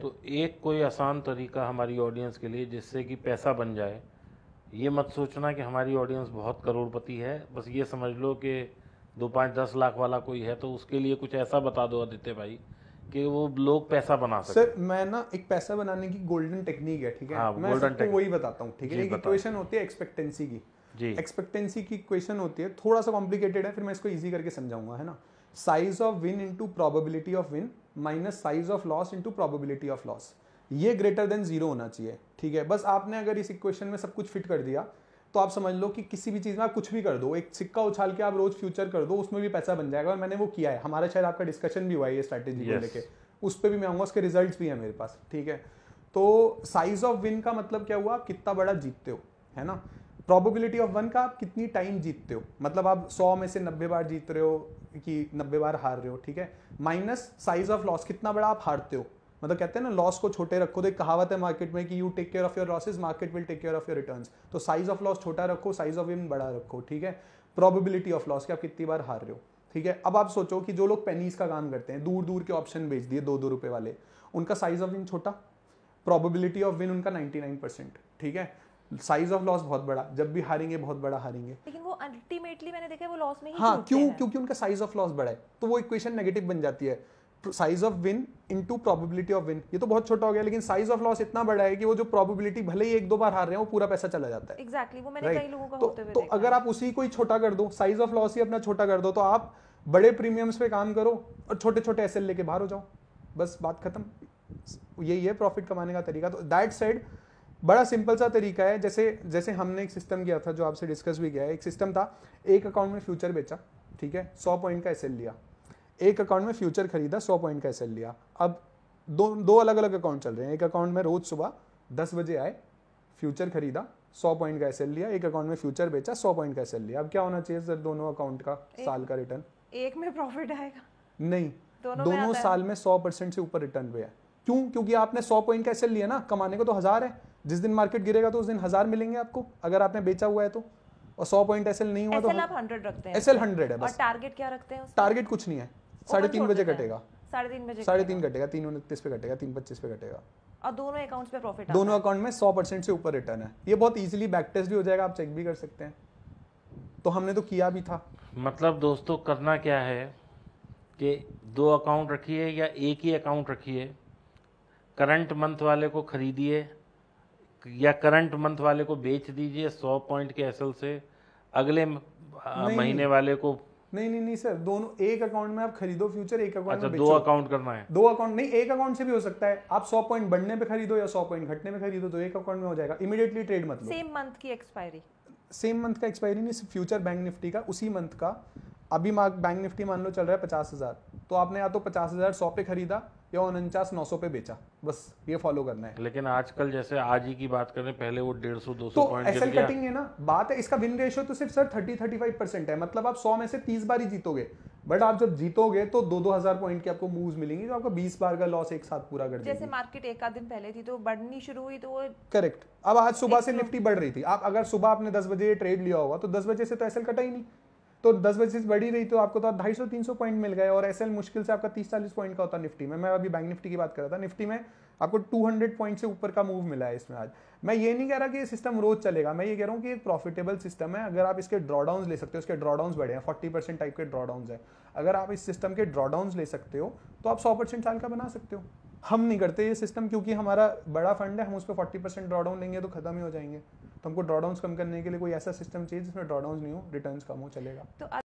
तो एक कोई आसान तरीका हमारी ऑडियंस के लिए जिससे कि पैसा बन जाए ये मत सोचना कि हमारी ऑडियंस बहुत करोड़पति है बस ये समझ लो कि दो पाँच दस लाख वाला कोई है तो उसके लिए कुछ ऐसा बता दो आदित्य भाई कि वो लोग पैसा बना सके सर मैं ना एक पैसा बनाने की गोल्डन टेक्निक है ठीक है हाँ, मैं टेक्निक वही बताता हूँ ठीक है एक इक्वेशन होती है एक्सपेक्टेंसी की जी एक्सपेक्टेंसी की इक्वेशन होती है थोड़ा सा कॉम्प्लिकेटेड है फिर मैं इसको ईजी करके समझाऊंगा है ना size of win into probability of win minus size of loss into probability of loss ये ग्रेटर देन जीरो होना चाहिए ठीक है बस आपने अगर इस इक्वेशन में सब कुछ फिट कर दिया तो आप समझ लो कि किसी भी चीज़ में आप कुछ भी कर दो एक सिक्का उछाल के आप रोज फ्यूचर कर दो उसमें भी पैसा बन जाएगा और मैंने वो किया है हमारा शायद आपका डिस्कशन भी हुआ है ये स्ट्रैटेजी yes. को लेके उस पर भी मैं आऊंगा उसके रिजल्ट भी है मेरे पास ठीक है तो साइज ऑफ विन का मतलब क्या हुआ कितना बड़ा जीतते हो है ना प्रॉबिलिटी ऑफ वन का आप कितनी टाइम जीतते हो मतलब आप सौ में से नब्बे बार जीत रहे हो कि नब्बे बार हार रहे हो ठीक है माइनस साइज ऑफ लॉस कितना बड़ा आप हारते हो मतलब कहते हैं ना लॉस को छोटे रखो तो एक कहावत है मार्केट में कि you take care of your losses market will take care of your return तो साइज ऑफ लॉस छोटा रखो साइज ऑफ विन बड़ा रखो ठीक है प्रोबेबिलिटी ऑफ लॉस कि आप कितनी बार हार रहे हो ठीक है अब आप सोचो कि जो लोग पेनीस का काम करते हैं दूर दूर के ऑप्शन बेच दिए दो दो रुपए वाले उनका साइज ऑफ विन छोटा प्रॉबिलिटी ऑफ विन उनका 99 परसेंट ठीक है साइज ऑफ लॉस बहुत बड़ा जब भी हारेंगे बहुत बड़ा हारेंगे लेकिन वो अल्टीमेटली मैंने देखा है वो लॉस में ही हाँ क्यों क्योंकि उनका साइज ऑफ लॉस बड़ा है तो वो इक्वेशन नेगेटिव बन जाती है size of win into probability of win ये तो बहुत छोटा हो गया लेकिन साइज ऑफ लॉस इतना बड़ा है कि वो जो प्रोबेबिलिटी भले ही एक दो बार हार रहे हैं वो पूरा पैसा चला जाता है एग्जैक्टली exactly, वो मैंने right. कई लोगों का तो, होते हुए तो देखा अगर आप उसी को ही छोटा कर दो साइज ऑफ लॉस ही अपना छोटा कर दो तो आप बड़े प्रीमियम्स पे काम करो और छोटे छोटे एस लेके बाहर हो जाओ बस बात खत्म यही है प्रॉफिट कमाने का तरीका तो दैट सेड बड़ा सिंपल सा तरीका है जैसे जैसे हमने एक सिस्टम किया था जो आपसे डिस्कस भी किया है एक सिस्टम था एक अकाउंट में फ्यूचर बेचा ठीक है सौ पॉइंट का एस लिया एक अकाउंट में फ्यूचर खरीदा सौ पॉइंट का एस लिया अब दो दो अलग अलग अकाउंट चल रहे हैं एक अकाउंट में रोज सुबह दस बजे आए फ्यूचर खरीदा सौ पॉइंट का एस लिया एक अकाउंट में फ्यूचर बेचा सौ पॉइंट का एस लिया अब क्या होना चाहिए सर दोनों अकाउंट का साल का रिटर्न एक में प्रॉफिट आएगा नहीं दोनों, दोनों में साल में सौ परसेंट से ऊपर रिटर्न हुआ है क्यों क्योंकि आपने सौ पॉइंट का एस लिया ना कमाने को तो हजार है जिस दिन मार्केट गिरेगा तो उस दिन हज़ार मिलेंगे आपको अगर आपने बेचा हुआ है तो और सौ पॉइंट एस नहीं हुआ तो आप हंड्रेड रखते हैं एस एल हंड्रेड है बस टारगेट क्या रखते हैं टारगेट कुछ नहीं है साढ़े तीन बजे कटेगा साढ़े तीन बजे साढ़े तीन कटेगा तीन उनतीस पे कटेगा तीन पच्चीस पे कटेगा और दोनों अकाउंट्स पे प्रॉफिट दोनों अकाउंट में सौ परसेंट से ऊपर रिटर्न है ये बहुत इजीली बैक टेस्ट भी हो जाएगा आप चेक भी कर सकते हैं तो हमने तो किया भी था मतलब दोस्तों करना क्या है कि दो अकाउंट रखिए या एक ही अकाउंट रखिए करंट मंथ वाले को खरीदिए या करंट मंथ वाले को बेच दीजिए सौ पॉइंट के एसएल से अगले महीने वाले को नहीं नहीं नहीं सर दोनों एक अकाउंट में आप खरीदो फ्यूचर एक अकाउंट अच्छा, में दो अकाउंट करना है दो अकाउंट नहीं एक अकाउंट से भी हो सकता है आप सौ पॉइंट बढ़ने पे खरीदो या सौ पॉइंट घटने पे खरीदो तो एक अकाउंट में हो जाएगा इमीडिएटली ट्रेड मत सेम मंथ की एक्सपायरी सेम मंथ का एक्सपायरी नहीं सिर्फ फ्यूचर बैंक निफ्टी का उसी मंथ का अभी बैंक निफ्टी मान लो चल रहा है पचास तो आपने या तो पचास हज़ार पे खरीदा या उनचास नौ सौ पे बेचा बस ये फॉलो करना है लेकिन आजकल जैसे आज ही की बात करें पहले वो डेढ़ सौ दो सौ तो कटिंग है ना बात है इसका विन रेशियो तो सिर्फ sir thirty thirty five percent है मतलब आप सौ में से तीस बार ही जीतोगे बट आप जब जीतोगे तो दो दो हजार पॉइंट की आपको मूव मिलेंगी जो आपका बीस बार का लॉस एक साथ पूरा कर जैसे मार्केट एक आध दिन पहले थी तो बढ़नी शुरू हुई तो करेक्ट अब आज सुबह से निफ्टी बढ़ रही थी आप अगर सुबह आपने दस बजे ट्रेड लिया होगा तो दस बजे से तो एसएल कटा ही नहीं तो दस बजे से बढ़ी रही तो आपको तो ढाई सौ तीन सौ पॉइंट मिल गए और एस मुश्किल से आपका तीस चालीस पॉइंट का होता निफ्टी में मैं अभी बैंक निफ्टी की बात कर रहा था निफ्टी में आपको 200 पॉइंट से ऊपर का मूव मिला है इसमें आज मैं ये नहीं कह रहा कि ये सिस्टम रोज चलेगा मैं ये कह रहा हूँ कि एक प्रॉफिटेबल सिस्टम है अगर आप इसके ड्रॉडाउन ले सकते हो इसके ड्रॉडाउन बढ़े हैं फोर्टी परसेंट टाइप के ड्रॉडाउन है अगर आप इस सिस्टम के ड्रॉडाउन ले सकते हो तो आप सौ परसेंट साल का बना सकते हो हम नहीं करते ये सिस्टम क्योंकि हमारा बड़ा फंड है हम उस पर फोर्टी परसेंट ड्रॉडाउन लेंगे तो खत्म ही हो जाएंगे तो हमको ड्रॉडाउन कम करने के लिए कोई ऐसा सिस्टम चाहिए जिसमें ड्रॉडाउन नहीं हो रिटर्न्स कम हो चलेगा तो